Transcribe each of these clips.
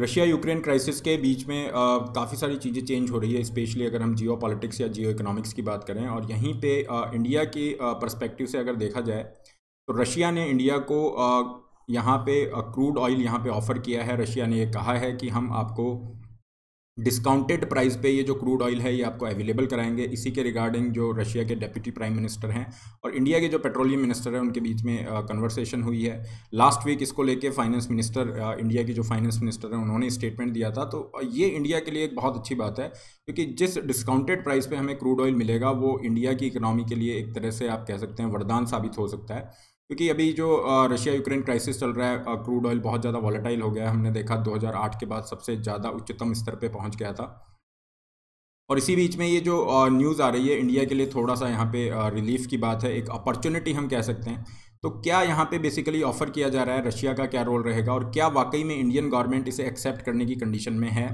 Russia Ukraine crisis के बीच में काफ़ी सारी चीज़ें चेंज हो रही है स्पेशली अगर हम जियो पॉलिटिक्स या जियो इकोनॉमिक्स की बात करें और यहीं पे आ, इंडिया के परस्पेक्टिव से अगर देखा जाए तो रशिया ने इंडिया को यहाँ पे क्रूड ऑयल यहाँ पे ऑफ़र किया है रशिया ने ये कहा है कि हम आपको डिस्काउंटेड प्राइस पे ये जो क्रूड ऑयल है ये आपको अवेलेबल कराएंगे इसी के रिगार्डिंग जो रशिया के डेप्यूटी प्राइम मिनिस्टर हैं और इंडिया के जो पेट्रोलियम मिनिस्टर हैं उनके बीच में कन्वर्सेशन हुई है लास्ट वीक इसको लेके फाइनेंस मिनिस्टर इंडिया के जो फाइनेंस मिनिस्टर हैं उन्होंने स्टेटमेंट दिया था तो ये इंडिया के लिए एक बहुत अच्छी बात है क्योंकि जिस डिस्काउंटेड प्राइस पर हमें क्रूड ऑयल मिलेगा वो इंडिया की इकनॉमी के लिए एक तरह से आप कह सकते हैं वरदान साबित हो सकता है क्योंकि अभी जो रशिया यूक्रेन क्राइसिस चल रहा है क्रूड ऑयल बहुत ज़्यादा वॉलेटाइल हो गया है हमने देखा 2008 के बाद सबसे ज़्यादा उच्चतम स्तर पे पहुंच गया था और इसी बीच में ये जो न्यूज़ आ रही है इंडिया के लिए थोड़ा सा यहाँ पे रिलीफ की बात है एक अपॉर्चुनिटी हम कह सकते हैं तो क्या यहाँ पे बेसिकली ऑफर किया जा रहा है रशिया का क्या रोल रहेगा और क्या वाकई में इंडियन गवर्नमेंट इसे एक्सेप्ट करने की कंडीशन में है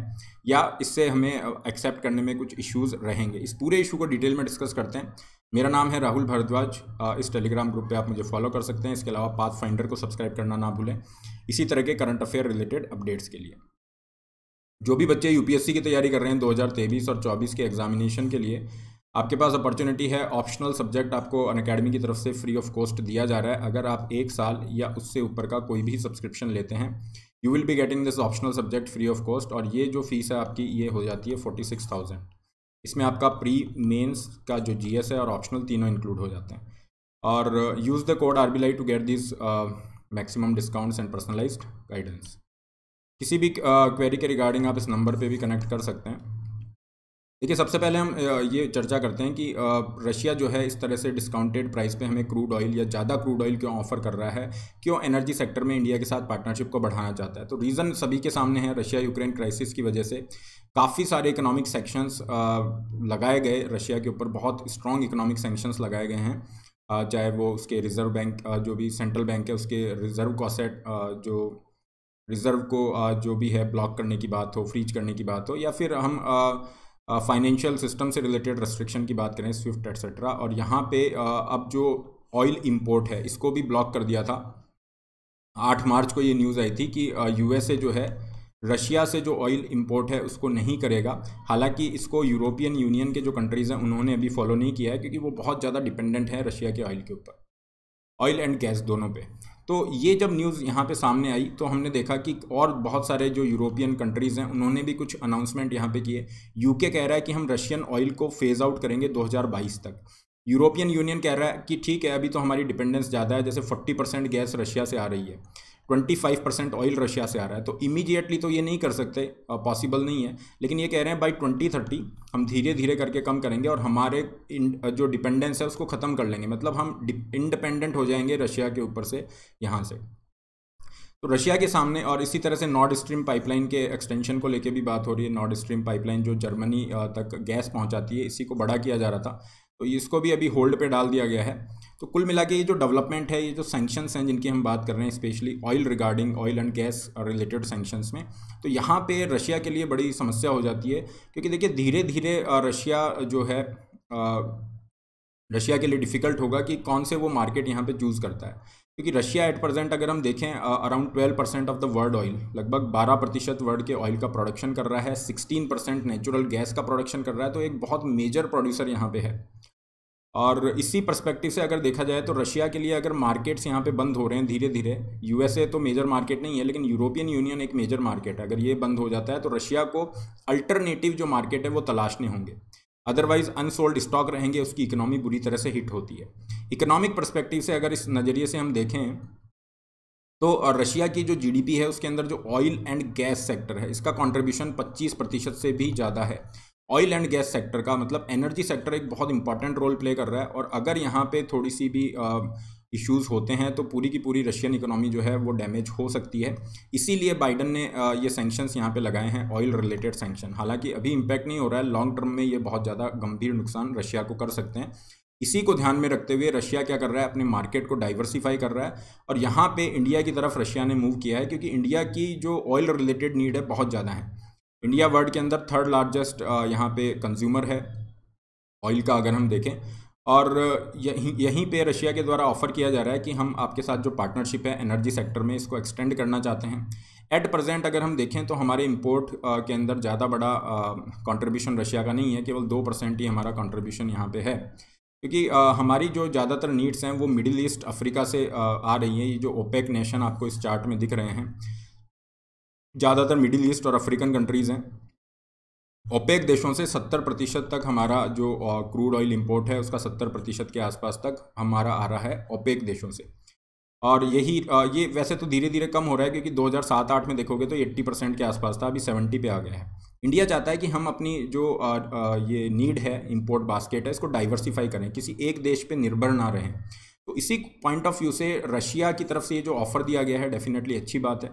या इससे हमें एक्सेप्ट करने में कुछ इश्यूज रहेंगे इस पूरे इशू को डिटेल में डिस्कस करते हैं मेरा नाम है राहुल भारद्वाज इस टेलीग्राम ग्रुप पे आप मुझे फॉलो कर सकते हैं इसके अलावा पाथ फाइंडर को सब्सक्राइब करना ना भूलें इसी तरह के करंट अफेयर रिलेटेड अपडेट्स के लिए जो भी बच्चे यूपीएससी की तैयारी कर रहे हैं दो और चौबीस के एग्जामिनेशन के लिए आपके पास अपॉर्चुनिटी है ऑप्शनल सब्जेक्ट आपको अन अकेडमी की तरफ से फ्री ऑफ कॉस्ट दिया जा रहा है अगर आप एक साल या उससे ऊपर का कोई भी सब्सक्रिप्शन लेते हैं you will be getting this optional subject free of cost और ये जो फीस है आपकी ये हो जाती है फोर्टी सिक्स थाउजेंड इसमें आपका प्री मेन्स का जो जी है और ऑप्शनल तीनों इंक्लूड हो जाते हैं और use the code R B to get this maximum discounts and personalised guidance किसी भी क्वेरी uh, के रिगार्डिंग आप इस नंबर पे भी कनेक्ट कर सकते हैं देखिए सबसे पहले हम ये चर्चा करते हैं कि रशिया जो है इस तरह से डिस्काउंटेड प्राइस पे हमें क्रूड ऑयल या ज़्यादा क्रूड ऑयल क्यों ऑफर कर रहा है क्यों एनर्जी सेक्टर में इंडिया के साथ पार्टनरशिप को बढ़ाना चाहता है तो रीज़न सभी के सामने है रशिया यूक्रेन क्राइसिस की वजह से काफ़ी सारे इकोनॉमिक सेक्शंस लगाए गए रशिया के ऊपर बहुत स्ट्रॉन्ग इकोनॉमिक सेंक्शंस लगाए गए हैं चाहे वो उसके रिज़र्व बैंक जो भी सेंट्रल बैंक है उसके रिज़र्व को सेट जो रिज़र्व को जो भी है ब्लॉक करने की बात हो फ्रीज करने की बात हो या फिर हम फाइनेंशियल सिस्टम से रिलेटेड रेस्ट्रिक्शन की बात करें स्विफ्ट एट्सेट्रा और यहाँ पे अब जो ऑयल इम्पोर्ट है इसको भी ब्लॉक कर दिया था आठ मार्च को ये न्यूज़ आई थी कि यूएसए जो है रशिया से जो ऑयल इंपोर्ट है उसको नहीं करेगा हालांकि इसको यूरोपियन यूनियन के जो कंट्रीज़ हैं उन्होंने अभी फॉलो नहीं किया है क्योंकि वो बहुत ज़्यादा डिपेंडेंट है रशिया के ऑयल के ऊपर ऑयल एंड गैस दोनों पे तो ये जब न्यूज़ यहाँ पे सामने आई तो हमने देखा कि और बहुत सारे जो यूरोपियन कंट्रीज़ हैं उन्होंने भी कुछ अनाउंसमेंट यहाँ पे किए यूके कह रहा है कि हम रशियन ऑयल को फेज़ आउट करेंगे 2022 तक यूरोपियन यूनियन कह रहा है कि ठीक है अभी तो हमारी डिपेंडेंस ज़्यादा है जैसे 40 परसेंट गैस रशिया से आ रही है twenty five percent oil Russia से आ रहा है तो इमीडिएटली तो ये नहीं कर सकते पॉसिबल नहीं है लेकिन ये कह रहे हैं बाई ट्वेंटी थर्टी हम धीरे धीरे करके कम करेंगे और हमारे जो डिपेंडेंस है उसको ख़त्म कर लेंगे मतलब हम इंडिपेंडेंट हो जाएंगे रशिया के ऊपर से यहाँ से तो रशिया के सामने और इसी तरह से नॉर्थ स्ट्रीम पाइपलाइन के एक्सटेंशन को लेके भी बात हो रही है नॉर्थ स्ट्रीम पाइपलाइन जो जर्मनी तक गैस पहुंचाती है इसी को बड़ा किया जा रहा था तो इसको भी अभी होल्ड पे डाल दिया गया है तो कुल मिला के ये जो डेवलपमेंट है ये जो सेंक्शंस हैं जिनकी हम बात कर रहे हैं specially oil regarding oil and gas related sanctions में तो यहाँ पे रशिया के लिए बड़ी समस्या हो जाती है क्योंकि देखिए धीरे धीरे रशिया जो है रशिया के लिए डिफ़िकल्ट होगा कि कौन से वो मार्केट यहाँ पे चूज़ करता है क्योंकि रशिया एट प्रेजेंट अगर हम देखें around twelve percent of the world oil लगभग बारह प्रतिशत वर्ल्ड के ऑयल का प्रोडक्शन कर रहा है सिक्सटीन परसेंट नेचुरल गैस का प्रोडक्शन कर रहा है तो एक बहुत मेजर प्रोड्यूसर यहाँ पे है और इसी परस्पेक्टिव से अगर देखा जाए तो रशिया के लिए अगर मार्केट्स यहाँ पे बंद हो रहे हैं धीरे धीरे यूएसए तो मेजर मार्केट नहीं है लेकिन यूरोपियन यूनियन एक मेजर मार्केट है अगर ये बंद हो जाता है तो रशिया को अल्टरनेटिव जो मार्केट है वो तलाशने होंगे अदरवाइज अनसोल्ड स्टॉक रहेंगे उसकी इकोनॉमी बुरी तरह से हिट होती है इकोनॉमिक परस्पेक्टिव से अगर इस नज़रिए से हम देखें तो रशिया की जो जीडीपी है उसके अंदर जो ऑयल एंड गैस सेक्टर है इसका कंट्रीब्यूशन 25 प्रतिशत से भी ज़्यादा है ऑयल एंड गैस सेक्टर का मतलब एनर्जी सेक्टर एक बहुत इंपॉर्टेंट रोल प्ले कर रहा है और अगर यहाँ पे थोड़ी सी भी इश्यूज होते हैं तो पूरी की पूरी रशियन इकोनॉमी जो है वो डैमेज हो सकती है इसीलिए बाइडन ने ये सेंक्शंस यहाँ पे लगाए हैं ऑयल रिलेटेड सेंक्शन हालांकि अभी इम्पैक्ट नहीं हो रहा है लॉन्ग टर्म में ये बहुत ज़्यादा गंभीर नुकसान रशिया को कर सकते हैं इसी को ध्यान में रखते हुए रशिया क्या कर रहा है अपने मार्केट को डाइवर्सिफाई कर रहा है और यहाँ पर इंडिया की तरफ रशिया ने मूव किया है क्योंकि इंडिया की जो ऑयल रिलेटेड नीड है बहुत ज़्यादा है इंडिया वर्ल्ड के अंदर थर्ड लार्जेस्ट यहाँ पे कंज्यूमर है ऑयल का अगर हम देखें और यहीं यहीं पे रशिया के द्वारा ऑफर किया जा रहा है कि हम आपके साथ जो पार्टनरशिप है एनर्जी सेक्टर में इसको एक्सटेंड करना चाहते हैं एट प्रेजेंट अगर हम देखें तो हमारे इंपोर्ट के अंदर ज़्यादा बड़ा कंट्रीब्यूशन रशिया का नहीं है केवल दो परसेंट ही हमारा कंट्रीब्यूशन यहाँ पे है क्योंकि हमारी जो ज़्यादातर नीड्स हैं वो मिडिल ईस्ट अफ्रीका से आ रही हैं ये जो ओपेक नेशन आपको इस चार्ट में दिख रहे हैं ज़्यादातर मिडिल ईस्ट और अफ्रीकन कंट्रीज़ हैं ओपेक देशों से 70 प्रतिशत तक हमारा जो क्रूड ऑयल इंपोर्ट है उसका 70 प्रतिशत के आसपास तक हमारा आ रहा है ओपेक देशों से और यही ये वैसे तो धीरे धीरे कम हो रहा है क्योंकि 2007-8 में देखोगे तो 80 परसेंट के आसपास था अभी 70 पे आ गया है इंडिया चाहता है कि हम अपनी जो ये नीड है इम्पोर्ट बास्केट है इसको डाइवर्सीफाई करें किसी एक देश पर निर्भर ना रहें तो इसी पॉइंट ऑफ व्यू से रशिया की तरफ से ये जो ऑफ़र दिया गया है डेफिनेटली अच्छी बात है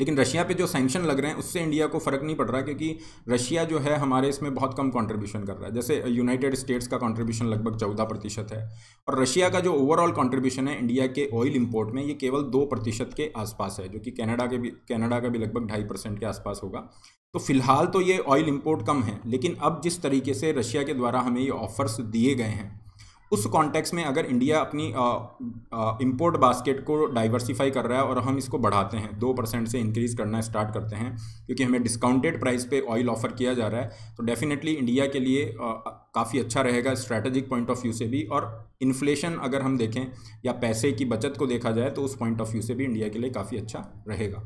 लेकिन रशिया पे जो सैंक्शन लग रहे हैं उससे इंडिया को फ़र्क नहीं पड़ रहा क्योंकि रशिया जो है हमारे इसमें बहुत कम कंट्रीब्यूशन कर रहा है जैसे यूनाइटेड स्टेट्स का कंट्रीब्यूशन लगभग चौदह प्रतिशत है और रशिया का जो ओवरऑल कंट्रीब्यूशन है इंडिया के ऑयल इम्पोर्ट में ये केवल दो प्रतिशत के आसपास है जो कि कैनेडा के भी कैनेडा का भी लगभग ढाई परसेंट के आसपास होगा तो फिलहाल तो ये ऑयल इम्पोर्ट कम है लेकिन अब जिस तरीके से रशिया के द्वारा हमें ये ऑफर्स दिए गए हैं उस कॉन्टेक्स्ट में अगर इंडिया अपनी इंपोर्ट बास्केट को डाइवर्सिफाई कर रहा है और हम इसको बढ़ाते हैं दो परसेंट से इंक्रीज़ करना स्टार्ट करते हैं क्योंकि हमें डिस्काउंटेड प्राइस पे ऑयल ऑफर किया जा रहा है तो डेफिनेटली इंडिया के लिए काफ़ी अच्छा रहेगा स्ट्रैटेजिक पॉइंट ऑफ व्यू से भी और इन्फ्लेशन अगर हम देखें या पैसे की बचत को देखा जाए तो उस पॉइंट ऑफ व्यू से भी इंडिया के लिए काफ़ी अच्छा रहेगा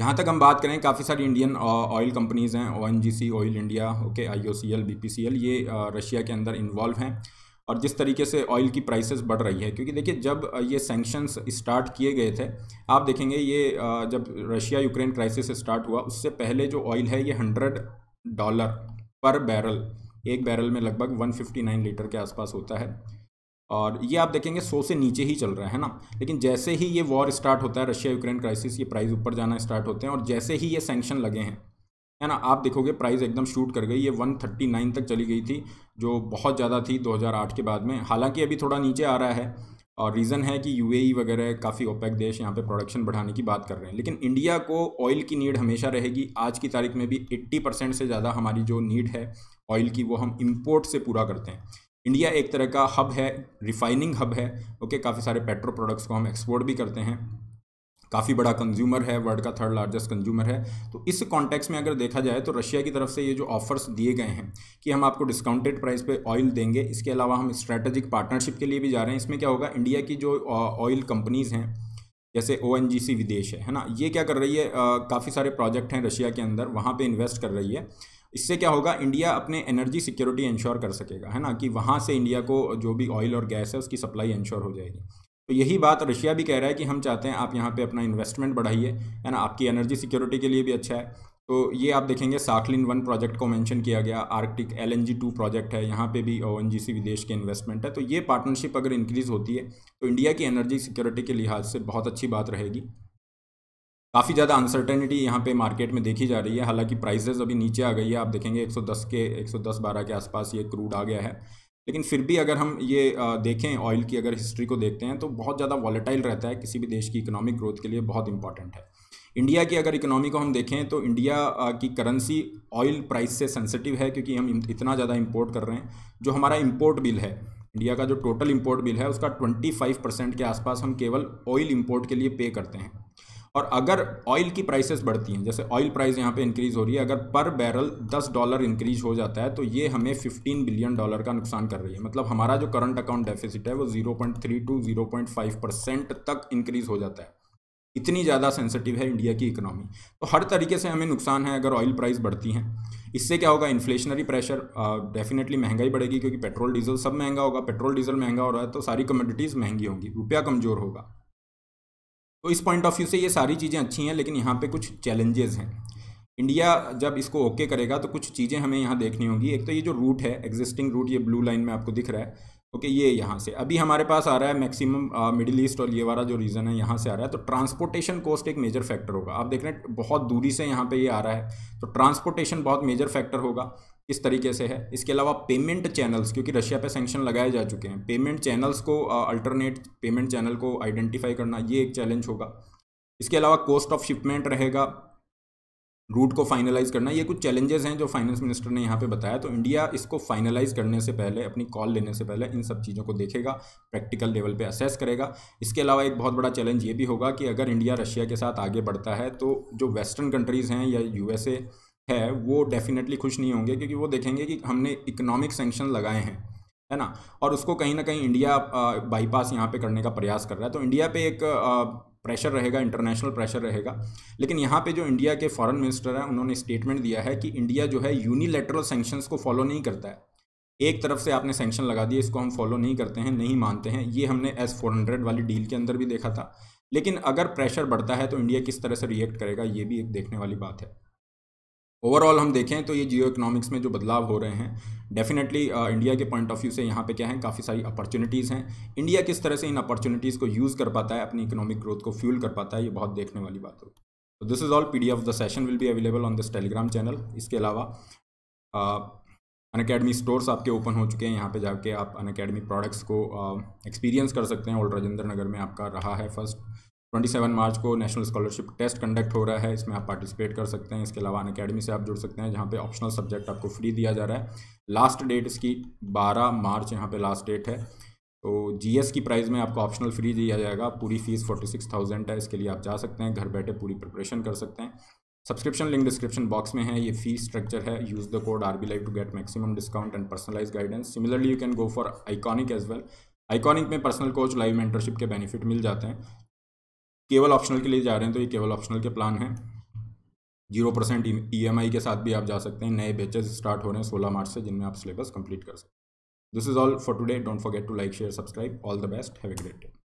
यहाँ तक हम बात करें काफ़ी सारी इंडियन ऑयल कंपनीज़ हैं O oil India okay I O C L B P C L ये रशिया के अंदर इन्वॉल्व हैं और जिस तरीके से ऑयल की प्राइसेस बढ़ रही है क्योंकि देखिए जब ये सेंक्शंस स्टार्ट किए गए थे आप देखेंगे ये जब रशिया यूक्रेन क्राइसिस स्टार्ट हुआ उससे पहले जो ऑयल है ये हंड्रेड डॉलर पर बैरल एक बैरल में लगभग वन लीटर के आसपास होता है और ये आप देखेंगे सौ से नीचे ही चल रहा है ना लेकिन जैसे ही ये वॉर स्टार्ट होता है रशिया यूक्रेन क्राइसिस ये प्राइस ऊपर जाना स्टार्ट होते हैं और जैसे ही ये सेंक्शन लगे हैं है ना आप देखोगे प्राइस एकदम शूट कर गई ये 139 तक चली गई थी जो बहुत ज़्यादा थी 2008 के बाद में हालांकि अभी थोड़ा नीचे आ रहा है और रीज़न है कि ई e वगैरह काफ़ी ओपेक देश यहाँ पे प्रोडक्शन बढ़ाने की बात कर रहे हैं लेकिन इंडिया को ऑयल की नीड हमेशा रहेगी आज की तारीख में भी 80 परसेंट से ज़्यादा हमारी जो नीड है ऑयल की वो हम इम्पोर्ट से पूरा करते हैं इंडिया एक तरह का हब है रिफाइनिंग हब है ओके काफ़ी सारे पेट्रो प्रोडक्ट्स को हम एक्सपोर्ट भी करते हैं काफ़ी बड़ा कंज्यूमर है वर्ल्ड का थर्ड लार्जेस्ट कंज्यूमर है तो इस कॉन्टेक्स्ट में अगर देखा जाए तो रशिया की तरफ से ये जो ऑफर्स दिए गए हैं कि हम आपको डिस्काउंटेड प्राइस पे ऑयल देंगे इसके अलावा हम स्ट्रैटेजिक पार्टनरशिप के लिए भी जा रहे हैं इसमें क्या होगा इंडिया की जो ऑयल कंपनीज़ हैं जैसे ओ विदेश है है ना ये क्या कर रही है काफ़ी सारे प्रोजेक्ट हैं रशिया के अंदर वहाँ पर इन्वेस्ट कर रही है इससे क्या होगा इंडिया अपने एनर्जी सिक्योरिटी इंश्योर कर सकेगा है ना कि वहाँ से इंडिया को जो भी ऑयल और गैस है उसकी सप्लाई इंश्योर हो जाएगी तो यही बात रशिया भी कह रहा है कि हम चाहते हैं आप यहाँ पे अपना इन्वेस्टमेंट बढ़ाइए है ना आपकी एनर्जी सिक्योरिटी के लिए भी अच्छा है तो ये आप देखेंगे साखलिन वन प्रोजेक्ट को मेंशन किया गया Arctic L N G two project है यहाँ पे भी ओ एन जी सी विदेश के इन्वेस्टमेंट है तो ये पार्टनरशिप अगर इंक्रीज़ होती है तो इंडिया की एनर्जी सिक्योरिटी के लिहाज से बहुत अच्छी बात रहेगी काफ़ी ज़्यादा अनसर्टेनिटी यहाँ पे मार्केट में देखी जा रही है हालांकि प्राइसेस अभी नीचे आ गई है आप देखेंगे 110 के 110 12 के आसपास ये क्रूड आ गया है लेकिन फिर भी अगर हम ये देखें ऑयल की अगर हिस्ट्री को देखते हैं तो बहुत ज़्यादा वॉलेटाइल रहता है किसी भी देश की इकोनॉमिक ग्रोथ के लिए बहुत इंपॉर्टेंट है इंडिया की अगर इकोनॉमी को हम देखें तो इंडिया की करेंसी ऑयल प्राइस से सेंसिटिव है क्योंकि हम इतना ज़्यादा इम्पोर्ट कर रहे हैं जो हमारा इम्पोर्ट बिल है इंडिया का जो टोटल इम्पोर्ट बिल है उसका ट्वेंटी परसेंट के आसपास हम केवल ऑयल इम्पोर्ट के लिए पे करते हैं और अगर ऑयल की प्राइसेस बढ़ती हैं जैसे ऑयल प्राइस यहाँ पे इंक्रीज़ हो रही है अगर पर बैरल 10 डॉलर इंक्रीज हो जाता है तो ये हमें 15 बिलियन डॉलर का नुकसान कर रही है मतलब हमारा जो करंट अकाउंट डेफिसिट है वो 0.3 टू 0.5 परसेंट तक इंक्रीज़ हो जाता है इतनी ज़्यादा सेंसिटिव है इंडिया की इकोनॉमी तो हर तरीके से हमें नुकसान है अगर ऑयल प्राइस बढ़ती हैं इससे क्या होगा इन्फ्लेशनरी प्रेशर डेफिनेटली महंगाई बढ़ेगी क्योंकि पेट्रोल डीजल सब महंगा होगा पेट्रोल डीजल महंगा हो रहा है तो सारी कमोडिटीज़ महंगी होंगी रुपया कमज़ोर होगा तो इस पॉइंट ऑफ व्यू से ये सारी चीज़ें अच्छी हैं लेकिन यहाँ पे कुछ चैलेंजेस हैं इंडिया जब इसको ओके करेगा तो कुछ चीज़ें हमें यहाँ देखनी होगी एक तो ये जो रूट है एग्जिस्टिंग रूट ये ब्लू लाइन में आपको दिख रहा है ओके ये यहाँ से अभी हमारे पास आ रहा है मैक्सिमम मिडिल ईस्ट और ये वाला जो रीज़न है यहाँ से आ रहा है तो ट्रांसपोर्टेशन कॉस्ट एक मेजर फैक्टर होगा आप देख रहे हैं बहुत दूरी से यहाँ पे ये यह आ रहा है तो ट्रांसपोर्टेशन बहुत मेजर फैक्टर होगा इस तरीके से है इसके अलावा पेमेंट चैनल्स क्योंकि रशिया पे सेंक्शन लगाए जा चुके हैं पेमेंट चैनल्स को अल्टरनेट पेमेंट चैनल को आइडेंटिफाई करना ये एक चैलेंज होगा इसके अलावा कॉस्ट ऑफ शिपमेंट रहेगा रूट को फाइनलाइज करना ये कुछ चैलेंजेस हैं जो फाइनेंस मिनिस्टर ने यहाँ पे बताया तो इंडिया इसको फाइनलाइज करने से पहले अपनी कॉल लेने से पहले इन सब चीज़ों को देखेगा प्रैक्टिकल लेवल पे असेस करेगा इसके अलावा एक बहुत बड़ा चैलेंज ये भी होगा कि अगर इंडिया रशिया के साथ आगे बढ़ता है तो जो वेस्टर्न कंट्रीज़ हैं या यूएसए है वो डेफिनेटली खुश नहीं होंगे क्योंकि वो देखेंगे कि हमने इकोनॉमिक सेंक्शन लगाए हैं है ना और उसको कहीं ना कहीं इंडिया बाईपास यहाँ पे करने का प्रयास कर रहा है तो इंडिया पे एक प्रेशर रहेगा इंटरनेशनल प्रेशर रहेगा लेकिन यहाँ पे जो इंडिया के फॉरेन मिनिस्टर हैं उन्होंने स्टेटमेंट दिया है कि इंडिया जो है यूनिलेटरल सेंक्शंस को फॉलो नहीं करता है एक तरफ से आपने सेंक्शन लगा दिए इसको हम फॉलो नहीं करते हैं नहीं मानते हैं ये हमने एस फोर हंड्रेड वाली डील के अंदर भी देखा था लेकिन अगर प्रेशर बढ़ता है तो इंडिया किस तरह से रिएक्ट करेगा ये भी एक देखने वाली बात है ओवरऑल हम देखें तो ये जियो इकोनॉमिक्स में जो बदलाव हो रहे हैं डेफिनेटली इंडिया uh, के पॉइंट ऑफ व्यू से यहाँ पे क्या है काफ़ी सारी अपॉर्चुनिटीज़ हैं इंडिया किस तरह से इन अपॉर्चुनिटीज़ को यूज़ कर पाता है अपनी इकोनॉमिक ग्रोथ को फ्यूल कर पाता है ये बहुत देखने वाली बात होगी तो this is all P D of the session will be available on this Telegram channel इसके अलावा अन अकेडमी स्टोर्स आपके ओपन हो चुके हैं यहाँ पे जाके आप अन अकेडमी प्रोडक्ट्स को एक्सपीरियंस uh, कर सकते हैं ओल्ड राजेंद्र नगर में आपका रहा है फर्स्ट ट्वेंटी सेवन मार्च को नेशनल स्कॉलरशिप टेस्ट कंडक्ट हो रहा है इसमें आप पार्टिसिपेट कर सकते हैं इसके अलावा अनकेडमी अकेडमी से आप जुड़ सकते हैं जहाँ पे ऑप्शनल सब्जेक्ट आपको फ्री दिया जा रहा है लास्ट डेट इसकी बारह मार्च यहाँ पे लास्ट डेट है तो जीएस की प्राइस में आपको ऑप्शनल फ्री दिया जाएगा पूरी फीस फोर्टी सिक्स थाउजेंड है इसके लिए आप जा सकते हैं घर बैठे पूरी प्रिपरेशन कर सकते हैं सब्सक्रिप्शन लिंक डिस्क्रिप्शन बॉक्स में है ये फी स्ट्रक्चर है use the code R B to get maximum discount and personalise guidance similarly you can go for iconic as well iconic में पर्सनल कोच लाइव मेंटरशिप के benefit मिल जाते हैं केवल ऑप्शनल के लिए जा रहे हैं तो ये केवल ऑप्शनल के प्लान हैं जीरो परसेंट ई के साथ भी आप जा सकते हैं नए बैचेस स्टार्ट हो रहे हैं सोलह मार्च से जिनमें आप सिलेबस कंप्लीट कर सकते हैं this is all for today don't forget to like share subscribe all the best have a great day